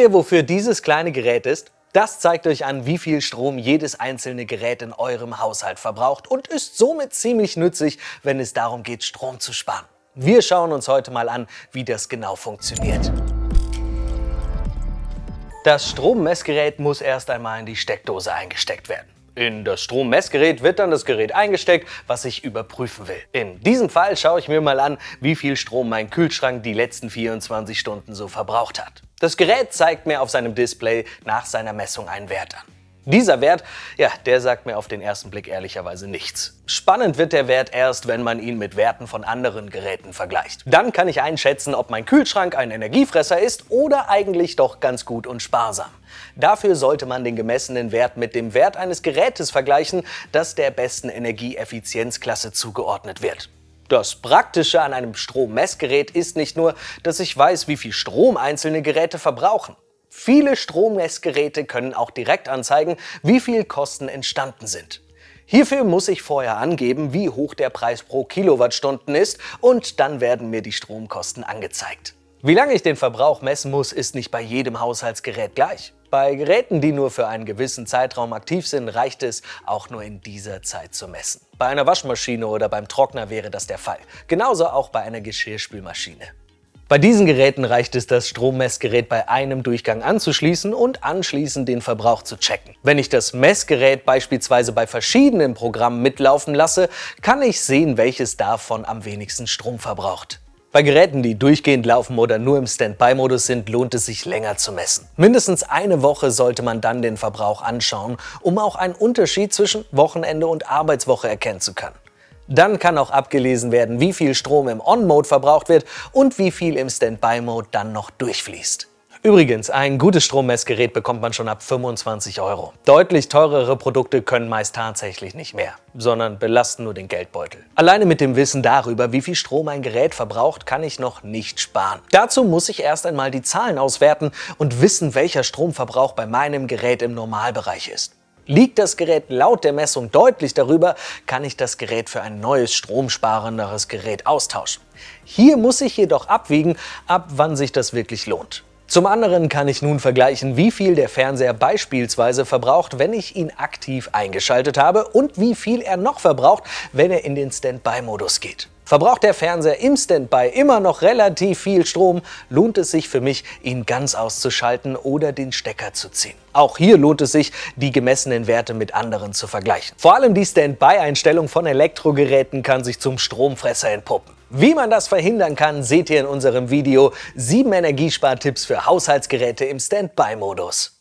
Wisst ihr, wofür dieses kleine Gerät ist? Das zeigt euch an, wie viel Strom jedes einzelne Gerät in eurem Haushalt verbraucht und ist somit ziemlich nützlich, wenn es darum geht, Strom zu sparen. Wir schauen uns heute mal an, wie das genau funktioniert. Das Strommessgerät muss erst einmal in die Steckdose eingesteckt werden. In das Strommessgerät wird dann das Gerät eingesteckt, was ich überprüfen will. In diesem Fall schaue ich mir mal an, wie viel Strom mein Kühlschrank die letzten 24 Stunden so verbraucht hat. Das Gerät zeigt mir auf seinem Display nach seiner Messung einen Wert an. Dieser Wert, ja, der sagt mir auf den ersten Blick ehrlicherweise nichts. Spannend wird der Wert erst, wenn man ihn mit Werten von anderen Geräten vergleicht. Dann kann ich einschätzen, ob mein Kühlschrank ein Energiefresser ist oder eigentlich doch ganz gut und sparsam. Dafür sollte man den gemessenen Wert mit dem Wert eines Gerätes vergleichen, das der besten Energieeffizienzklasse zugeordnet wird. Das Praktische an einem Strommessgerät ist nicht nur, dass ich weiß, wie viel Strom einzelne Geräte verbrauchen. Viele Stromnetzgeräte können auch direkt anzeigen, wie viel Kosten entstanden sind. Hierfür muss ich vorher angeben, wie hoch der Preis pro Kilowattstunden ist und dann werden mir die Stromkosten angezeigt. Wie lange ich den Verbrauch messen muss, ist nicht bei jedem Haushaltsgerät gleich. Bei Geräten, die nur für einen gewissen Zeitraum aktiv sind, reicht es, auch nur in dieser Zeit zu messen. Bei einer Waschmaschine oder beim Trockner wäre das der Fall. Genauso auch bei einer Geschirrspülmaschine. Bei diesen Geräten reicht es, das Strommessgerät bei einem Durchgang anzuschließen und anschließend den Verbrauch zu checken. Wenn ich das Messgerät beispielsweise bei verschiedenen Programmen mitlaufen lasse, kann ich sehen, welches davon am wenigsten Strom verbraucht. Bei Geräten, die durchgehend laufen oder nur im Standby-Modus sind, lohnt es sich länger zu messen. Mindestens eine Woche sollte man dann den Verbrauch anschauen, um auch einen Unterschied zwischen Wochenende und Arbeitswoche erkennen zu können. Dann kann auch abgelesen werden, wie viel Strom im On-Mode verbraucht wird und wie viel im Standby-Mode dann noch durchfließt. Übrigens, ein gutes Strommessgerät bekommt man schon ab 25 Euro. Deutlich teurere Produkte können meist tatsächlich nicht mehr, sondern belasten nur den Geldbeutel. Alleine mit dem Wissen darüber, wie viel Strom ein Gerät verbraucht, kann ich noch nicht sparen. Dazu muss ich erst einmal die Zahlen auswerten und wissen, welcher Stromverbrauch bei meinem Gerät im Normalbereich ist. Liegt das Gerät laut der Messung deutlich darüber, kann ich das Gerät für ein neues stromsparenderes Gerät austauschen. Hier muss ich jedoch abwiegen, ab wann sich das wirklich lohnt. Zum anderen kann ich nun vergleichen, wie viel der Fernseher beispielsweise verbraucht, wenn ich ihn aktiv eingeschaltet habe und wie viel er noch verbraucht, wenn er in den Standby-Modus geht. Verbraucht der Fernseher im Standby immer noch relativ viel Strom, lohnt es sich für mich, ihn ganz auszuschalten oder den Stecker zu ziehen. Auch hier lohnt es sich, die gemessenen Werte mit anderen zu vergleichen. Vor allem die Standby-Einstellung von Elektrogeräten kann sich zum Stromfresser entpuppen. Wie man das verhindern kann, seht ihr in unserem Video 7 Energiespartipps für Haushaltsgeräte im Standby-Modus.